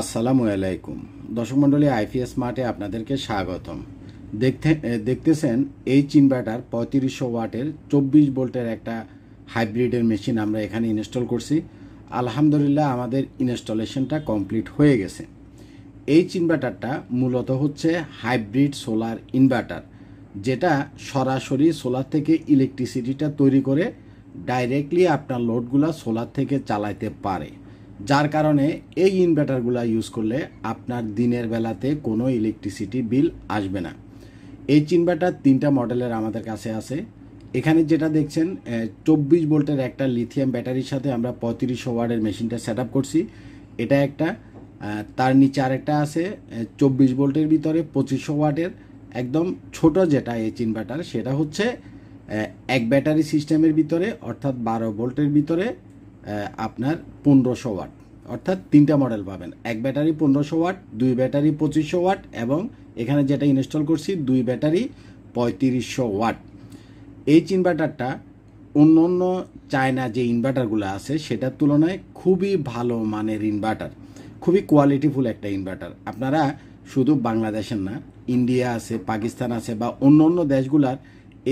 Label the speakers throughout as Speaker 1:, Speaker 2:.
Speaker 1: আসসালামু আলাইকুম দর্শক মন্ডলী আইপিএস মার্টে আপনাদেরকে স্বাগতম দেখতে দেখতেছেন এই চিনভার্টার পঁয়ত্রিশশো ওয়াটের চব্বিশ বোল্টের একটা হাইব্রিডের মেশিন আমরা এখানে ইনস্টল করছি আলহামদুলিল্লাহ আমাদের ইনস্টলেশনটা কমপ্লিট হয়ে গেছে এই চিনভার্টারটা মূলত হচ্ছে হাইব্রিড সোলার ইনভার্টার যেটা সরাসরি সোলার থেকে ইলেকট্রিসিটিটা তৈরি করে ডাইরেক্টলি আপনার লোডগুলা সোলার থেকে চালাইতে পারে যার কারণে এই ইনভার্টারগুলো ইউজ করলে আপনার দিনের বেলাতে কোনো ইলেকট্রিসিটি বিল আসবে না এই ইনভার্টার তিনটা মডেলের আমাদের কাছে আছে এখানে যেটা দেখছেন চব্বিশ ভোল্টের একটা লিথিয়াম ব্যাটারির সাথে আমরা পঁয়ত্রিশ ওয়ার্ডের মেশিনটা সেট করছি এটা একটা তার নিচে আরেকটা আছে চব্বিশ ভোল্টের ভিতরে পঁচিশশো ওয়ার্ডের একদম ছোট যেটা এই ইনভার্টার সেটা হচ্ছে এক ব্যাটারি সিস্টেমের ভিতরে অর্থাৎ বারো ভোল্টের ভিতরে আপনার পনেরোশো ওয়াট অর্থাৎ তিনটা মডেল পাবেন এক ব্যাটারি পনেরোশো ওয়াট দুই ব্যাটারি পঁচিশশো ওয়াট এবং এখানে যেটা ইনস্টল করছি দুই ব্যাটারি পঁয়ত্রিশশো ওয়াট এই ইনভার্টারটা অন্য অন্য চায়না যে ইনভার্টারগুলো আছে সেটার তুলনায় খুবই ভালো মানের ইনভার্টার খুবই কোয়ালিটিফুল একটা ইনভার্টার আপনারা শুধু বাংলাদেশের না ইন্ডিয়া আছে পাকিস্তান আছে বা অন্য অন্য দেশগুলার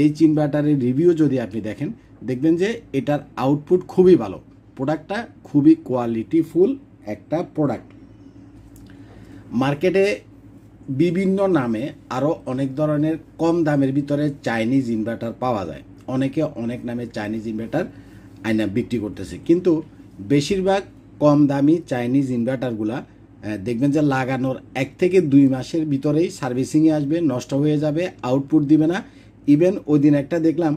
Speaker 1: এই ইনভার্টারের রিভিউ যদি আপনি দেখেন দেখবেন যে এটার আউটপুট খুবই ভালো প্রোডাক্টটা খুবই কোয়ালিটিফুল একটা প্রোডাক্ট মার্কেটে বিভিন্ন নামে আরও অনেক ধরনের কম দামের ভিতরে চাইনিজ ইনভার্টার পাওয়া যায় অনেকে অনেক নামে চাইনিজ ইনভার্টার আয়না বিক্রি করতেছে কিন্তু বেশিরভাগ কম দামি চাইনিজ ইনভার্টারগুলা দেখবেন যে লাগানোর এক থেকে দুই মাসের ভিতরেই সার্ভিসিংয়ে আসবে নষ্ট হয়ে যাবে আউটপুট দিবে না ইভেন ওই দিন একটা দেখলাম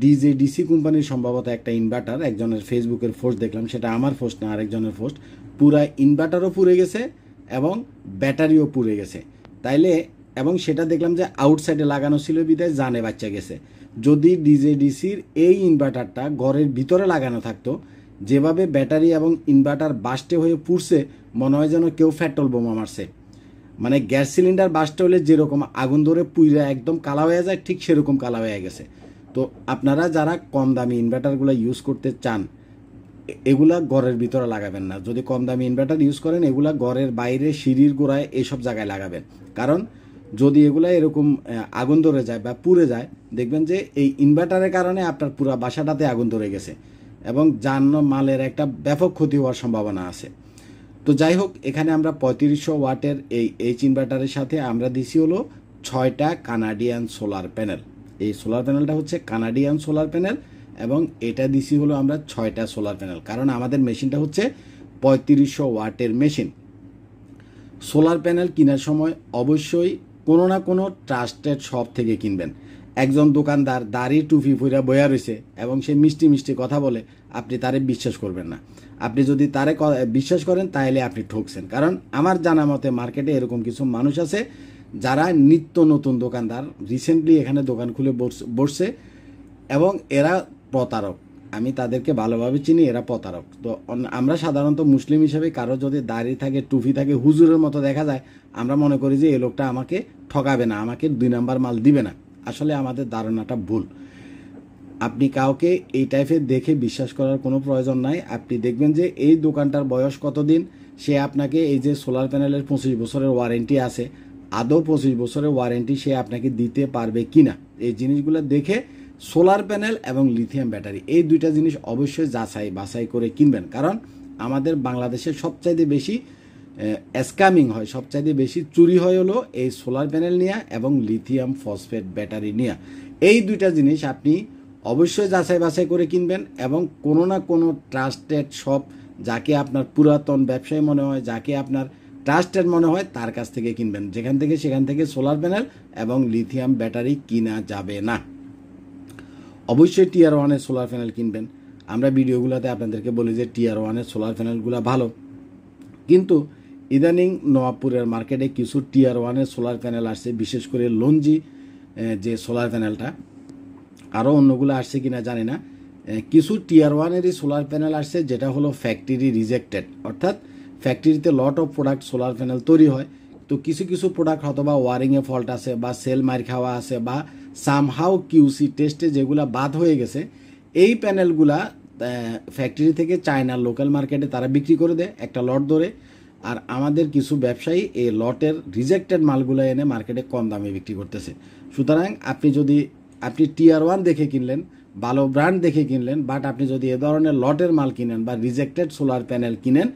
Speaker 1: ডিজে ডিসি কোম্পানির সম্ভবত একটা ইনভার্টার একজনের ফেসবুকের পোস্ট দেখলাম সেটা আমার ফোর্স না আরেকজনের পোস্ট পুরো ইনভার্টারও পুড়ে গেছে এবং ব্যাটারিও পুড়ে গেছে তাইলে এবং সেটা দেখলাম যে আউটসাইডে লাগানো ছিল বিদায় জানে বাচ্চা গেছে যদি ডিজে ডিসির এই ইনভার্টারটা ঘরের ভিতরে লাগানো থাকতো যেভাবে ব্যাটারি এবং ইনভার্টার বাস্টে হয়ে পুড়ছে মনে হয় যেন কেউ ফ্যাটল বোমা মারছে মানে গ্যাস সিলিন্ডার বাস্টে হলে যেরকম আগুন ধরে পুইরা একদম কালা হয়ে যায় ঠিক সেরকম কালা হয়ে গেছে তো আপনারা যারা কম দামি ইনভার্টারগুলো ইউজ করতে চান এগুলা ঘরের ভিতরে লাগাবেন না যদি কম দামি ইনভার্টার ইউজ করেন এগুলা ঘরের বাইরে সিঁড়ির গোড়ায় এইসব জায়গায় লাগাবেন কারণ যদি এগুলা এরকম আগুন ধরে যায় বা পুড়ে যায় দেখবেন যে এই ইনভার্টারের কারণে আপনার পুরো বাসাটাতে আগুন ধরে গেছে এবং যান মালের একটা ব্যাপক ক্ষতি হওয়ার সম্ভাবনা আছে তো যাই হোক এখানে আমরা পঁয়ত্রিশশো ওয়াটের এই এইচ ইনভার্টারের সাথে আমরা দিছি হলো ছয়টা কানাডিয়ান সোলার প্যানেল এই সোলার প্যানেলটা হচ্ছে কানাডিয়ান সোলার প্যানেল এবং এটা দিছি হলো আমরা ছয়টা সোলার প্যানেল কারণ আমাদের মেশিনটা হচ্ছে পঁয়ত্রিশশো ওয়াটের মেশিন সোলার প্যানেল কেনার সময় অবশ্যই কোনো না কোনো ট্রাস্টেড শপ থেকে কিনবেন একজন দোকানদার দাড়ি টুপি ফুইরা বয়া রয়েছে এবং সে মিষ্টি মিষ্টি কথা বলে আপনি তারে বিশ্বাস করবেন না আপনি যদি তারে বিশ্বাস করেন তাহলে আপনি ঠকছেন কারণ আমার জানা মতে মার্কেটে এরকম কিছু মানুষ আছে যারা নিত্য নতুন দোকানদার রিসেন্টলি এখানে দোকান খুলে বসছে এবং এরা প্রতারক আমি তাদেরকে ভালোভাবে চিনি এরা প্রতারক তো আমরা সাধারণত মুসলিম হিসেবে কারো যদি দাড়ি থাকে টুপি থাকে হুজুরের মতো দেখা যায় আমরা মনে করি যে এই লোকটা আমাকে ঠকাবে না আমাকে দুই নাম্বার মাল দিবে না আসলে আমাদের ধারণাটা ভুল আপনি কাউকে এই টাইপের দেখে বিশ্বাস করার কোনো প্রয়োজন নাই আপনি দেখবেন যে এই দোকানটার বয়স কতদিন সে আপনাকে এই যে সোলার প্যানেলের পঁচিশ বছরের ওয়ারেন্টি আছে আদৌ পঁচিশ বছরের ওয়ারেন্টি সে আপনাকে দিতে পারবে কি না এই জিনিসগুলো দেখে সোলার প্যানেল এবং লিথিয়াম ব্যাটারি এই দুইটা জিনিস অবশ্যই যাচাই বাছাই করে কিনবেন কারণ আমাদের বাংলাদেশে সবচাইতে বেশি স্ক্যামিং হয় সবচাইতে বেশি চুরি হয় হলো এই সোলার প্যানেল নিয়ে এবং লিথিয়াম ফসফেট ব্যাটারি নিয়ে এই দুইটা জিনিস আপনি অবশ্যই যাচাই বাছাই করে কিনবেন এবং কোনো না কোনো ট্রাস্টেড শপ যাকে আপনার পুরাতন ব্যবসায়ী মনে হয় যাকে আপনার ট্রাস্টের মনে হয় তার কাছ থেকে কিনবেন যেখান থেকে সেখান থেকে সোলার প্যানেল এবং লিথিয়াম ব্যাটারি কিনা যাবে না অবশ্যই টিআর ওয়ানের সোলার প্যানেল কিনবেন আমরা ভিডিওগুলোতে আপনাদেরকে বলি যে টিআর ওয়ানের সোলার প্যানেলগুলো ভালো কিন্তু ইদানিং নোয়াপুরের মার্কেটে কিছু টিআর ওয়ানের সোলার প্যানেল আসছে বিশেষ করে লঞ্জি যে সোলার প্যানেলটা আরও অন্যগুলো আসছে কি না জানি না কিছু টিআর ওয়ানেরই সোলার প্যানেল আসছে যেটা হলো ফ্যাক্টরি রিজেক্টেড অর্থাৎ ফ্যাক্টরিতে lot of product solar panel তৈরি হয় তো কিছু কিছু প্রোডাক্ট হয়তো বা ওয়ারিংয়ে ফল্ট আছে বা সেল মার খাওয়া আছে বা সামহাও কিউসি টেস্টে যেগুলো বাদ হয়ে গেছে এই প্যানেলগুলা ফ্যাক্টরি থেকে চায়নার লোকাল মার্কেটে তারা বিক্রি করে দেয় একটা লট ধরে আর আমাদের কিছু ব্যবসায়ী এই লটের রিজেক্টেড মালগুলো এনে মার্কেটে কম দামে বিক্রি করতেছে সুতরাং আপনি যদি আপনি টিয়ার ওয়ান দেখে কিনলেন ভালো ব্র্যান্ড দেখে কিনলেন বাট আপনি যদি এ ধরনের লটের মাল কিনেন বা রিজেক্টেড সোলার প্যানেল কিনেন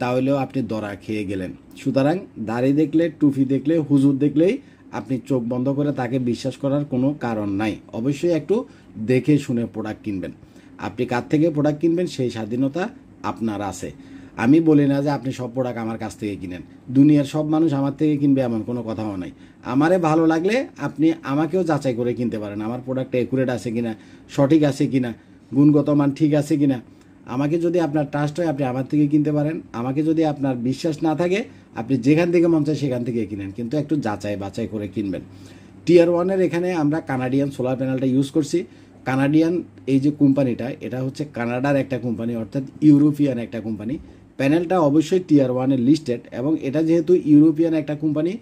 Speaker 1: তাহলেও আপনি দরা খেয়ে গেলেন সুতরাং দাড়ি দেখলে টুফি দেখলে হুজুর দেখলেই আপনি চোখ বন্ধ করে তাকে বিশ্বাস করার কোনো কারণ নাই অবশ্যই একটু দেখে শুনে প্রোডাক্ট কিনবেন আপনি কার থেকে প্রোডাক্ট কিনবেন সেই স্বাধীনতা আপনার আছে আমি বলি না যে আপনি সব প্রোডাক্ট আমার কাছ থেকে কিনেন দুনিয়ার সব মানুষ আমার থেকে কিনবে এমন কোনো কথাও নাই আমারে ভালো লাগলে আপনি আমাকেও যাচাই করে কিনতে পারেন আমার প্রোডাক্টটা একুরেট আছে কিনা সঠিক আছে কিনা গুণগত মান ঠিক আছে কিনা আমাকে যদি আপনার ট্রাস্ট হয় আপনি আমার থেকে কিনতে পারেন আমাকে যদি আপনার বিশ্বাস না থাকে আপনি যেখান থেকে মন চায় সেখান থেকে কিনেন কিন্তু একটু যাচাই বাছাই করে কিনবেন টিয়ার ওয়ানের এখানে আমরা কানাডিয়ান সোলার প্যানেলটা ইউজ করছি কানাডিয়ান এই যে কোম্পানিটা এটা হচ্ছে কানাডার একটা কোম্পানি অর্থাৎ ইউরোপিয়ান একটা কোম্পানি প্যানেলটা অবশ্যই টিয়ার ওয়ানের লিস্টেড এবং এটা যেহেতু ইউরোপিয়ান একটা কোম্পানি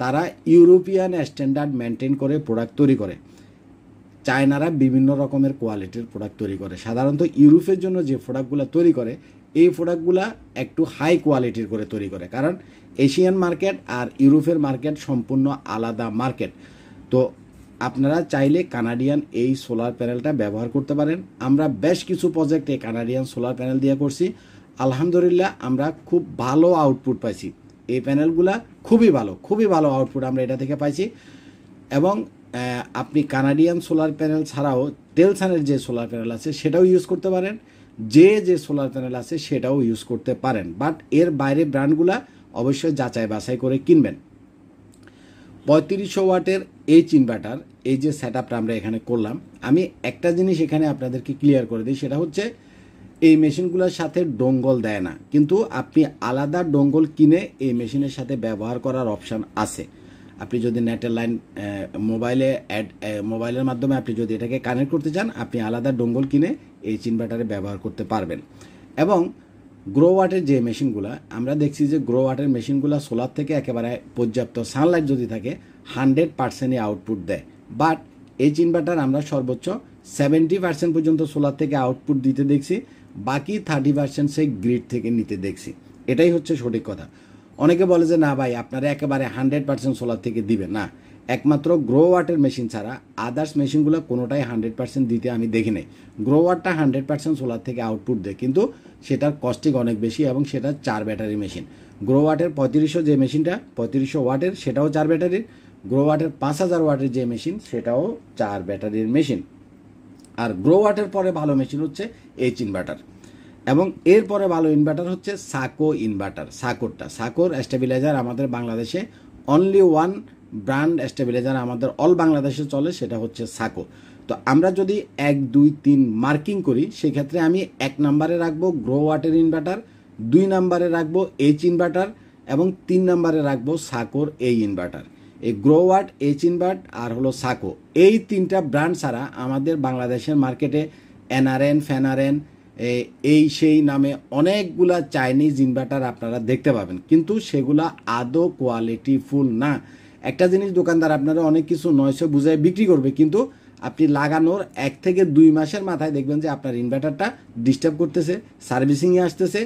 Speaker 1: তারা ইউরোপিয়ান স্ট্যান্ডার্ড মেনটেন করে প্রোডাক্ট তৈরি করে চায়নারা বিভিন্ন রকমের কোয়ালিটির প্রোডাক্ট তৈরি করে সাধারণত ইউরোপের জন্য যে প্রোডাক্টগুলো তৈরি করে এই প্রোডাক্টগুলো একটু হাই কোয়ালিটির করে তৈরি করে কারণ এশিয়ান মার্কেট আর ইউরোপের মার্কেট সম্পূর্ণ আলাদা মার্কেট তো আপনারা চাইলে কানাডিয়ান এই সোলার প্যানেলটা ব্যবহার করতে পারেন আমরা বেশ কিছু প্রজেক্টে কানাডিয়ান সোলার প্যানেল দিয়ে করছি আলহামদুলিল্লাহ আমরা খুব ভালো আউটপুট পাইছি এই প্যানেলগুলা খুবই ভালো খুবই ভালো আউটপুট আমরা এটা থেকে পাইছি এবং আপনি কানাডিয়ান সোলার প্যানেল ছাড়াও তেলসানের যে সোলার প্যানেল আছে সেটাও ইউজ করতে পারেন যে যে সোলার প্যানেল আছে সেটাও ইউজ করতে পারেন বাট এর বাইরে ব্র্যান্ডগুলা অবশ্যই যাচাই বাছাই করে কিনবেন পঁয়ত্রিশশো ওয়াটের এইচ ইনভার্টার এই যে সেট আমরা এখানে করলাম আমি একটা জিনিস এখানে আপনাদেরকে ক্লিয়ার করে দিই সেটা হচ্ছে এই মেশিনগুলোর সাথে ডোঙ্গল দেয় না কিন্তু আপনি আলাদা ডোঙ্গল কিনে এই মেশিনের সাথে ব্যবহার করার অপশান আছে আপনি যদি নেটের লাইন মোবাইলে অ্যাড মোবাইলের মাধ্যমে আপনি যদি এটাকে কানেক্ট করতে চান আপনি আলাদা ডোঙ্গল কিনে এই ইনভার্টারে ব্যবহার করতে পারবেন এবং গ্রো ওয়াটের যে মেশিনগুলো আমরা দেখছি যে গ্রো ওয়াটের মেশিনগুলো সোলার থেকে একেবারে পর্যাপ্ত সানলাইট যদি থাকে হান্ড্রেড পার্সেন্টই আউটপুট দেয় বাট এই ইনভার্টার আমরা সর্বোচ্চ সেভেন্টি পার্সেন্ট পর্যন্ত সোলার থেকে আউটপুট দিতে দেখছি বাকি থার্টি পার্সেন্ট সেই গ্রিড থেকে নিতে দেখছি এটাই হচ্ছে সঠিক কথা অনেকে বলে যে না ভাই আপনারা একেবারে হান্ড্রেড পার্সেন্ট সোলার থেকে দিবে না একমাত্র গ্রো ওয়াটের মেশিন ছাড়া আদার্স মেশিনগুলো কোনোটাই হান্ড্রেড পার্সেন্ট দিতে আমি দেখি নাই গ্রো ওয়াটটা হান্ড্রেড পার্সেন্ট সোলার থেকে আউটপুট দেয় কিন্তু সেটার কস্টিং অনেক বেশি এবং সেটা চার ব্যাটারি মেশিন গ্রো ওয়াটের পঁয়ত্রিশশো যে মেশিনটা পঁয়ত্রিশশো ওয়াটের সেটাও চার ব্যাটারির গ্রো ওয়াটের পাঁচ হাজার ওয়াটের যে মেশিন সেটাও চার ব্যাটারির মেশিন আর গ্রো ওয়াটের পরে ভালো মেশিন হচ্ছে এইচ ইনভার্টার এবং এরপরে ভালো ইনভার্টার হচ্ছে সাকো ইনভার্টার সাকোরটা সাকোর স্টেবিলাইজার আমাদের বাংলাদেশে অনলি ওয়ান ব্র্যান্ড স্টেবিলাইজার আমাদের অল বাংলাদেশে চলে সেটা হচ্ছে সাকো তো আমরা যদি এক দুই তিন মার্কিং করি সেক্ষেত্রে আমি এক নম্বরে রাখবো গ্রো ওয়াটের ইনভার্টার দুই নম্বরে রাখবো এইচ ইনভার্টার এবং তিন নম্বরে রাখবো সাকোর এই ইনভার্টার এই Growatt H inverter হলো সাকো এই তিনটা ব্র্যান্ড ছাড়া আমাদের বাংলাদেশের মার্কেটে এনআরএন ফ্যানারেন এই সেই নামে অনেকগুলা চাইনিজ ইনভার্টার আপনারা দেখতে পাবেন কিন্তু সেগুলা আদৌ কোয়ালিটি ফুল না একটা জিনিস দোকানদার আপনারা অনেক কিছু নয়শো বুঝায় বিক্রি করবে কিন্তু আপনি লাগানোর এক থেকে দুই মাসের মাথায় দেখবেন যে আপনার ইনভার্টারটা ডিস্টার্ব করতেছে সার্ভিসিংয়ে আসতেছে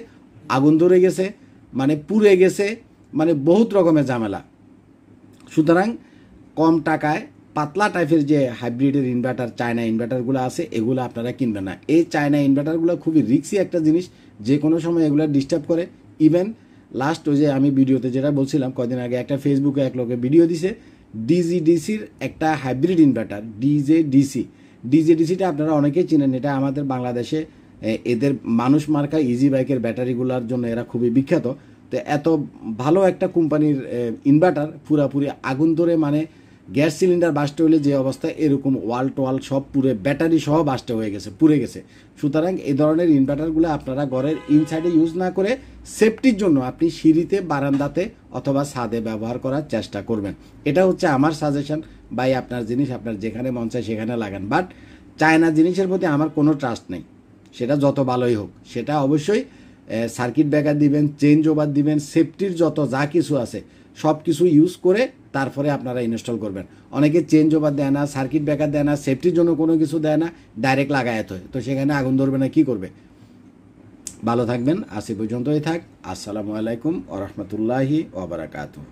Speaker 1: আগুন ধরে গেছে মানে পুড়ে গেছে মানে বহুত রকমের ঝামেলা সুতরাং কম টাকায় পাতলা টাইপের যে হাইব্রিডের ইনভার্টার চায়না ইনভার্টারগুলো আছে এগুলো আপনারা কিনবেন না এই চায়না ইনভার্টারগুলো খুবই রিক্সি একটা জিনিস যে কোনো সময় এগুলো ডিস্টার্ব করে ইভেন লাস্ট ওই যে আমি ভিডিওতে যেটা বলছিলাম কদিন আগে একটা ফেসবুকে এক লোকে ভিডিও দিছে ডিজিডিসির একটা হাইব্রিড ইনভার্টার ডিজে ডিসি ডিসিটা আপনারা অনেকেই চিনেন এটা আমাদের বাংলাদেশে এদের মানুষ মার্কা ইজি বাইকের ব্যাটারিগুলোর জন্য এরা খুবই বিখ্যাত তো এত ভালো একটা কোম্পানির ইনভার্টার পুরাপুরি আগুন ধরে মানে গ্যাস সিলিন্ডার বাস্ট হইলে যে অবস্থা এরকম ওয়াল টোয়াল সব পুরে ব্যাটারি সহ বাস্ট হয়ে গেছে পুড়ে গেছে সুতরাং এই ধরনের ইনভার্টারগুলো আপনারা ঘরের ইনসাইডে ইউজ না করে সেফটির জন্য আপনি সিঁড়িতে বারান্দাতে অথবা ছাদে ব্যবহার করার চেষ্টা করবেন এটা হচ্ছে আমার সাজেশন বাই আপনার জিনিস আপনার যেখানে মন চায় সেখানে লাগান বাট চায়না জিনিসের প্রতি আমার কোনো ট্রাস্ট নেই সেটা যত ভালোই হোক সেটা অবশ্যই সার্কিট ব্রেকার দিবেন চেঞ্জ ওভার দিবেন সেফটির যত যা কিছু আছে সব কিছু ইউজ করে তারপরে আপনারা ইনস্টল করবেন অনেকে চেঞ্জ ওভার দেয় না সার্কিট ব্রেকার দেয় না সেফটির জন্য কোনো কিছু দেয় না ডাইরেক্ট লাগায়াত হয় তো সেখানে আগুন ধরবে না কী করবে ভালো থাকবেন আসি পর্যন্তই থাক আসসালামু আলাইকুম ওরহমতুল্লাহি ওবরাকাতহ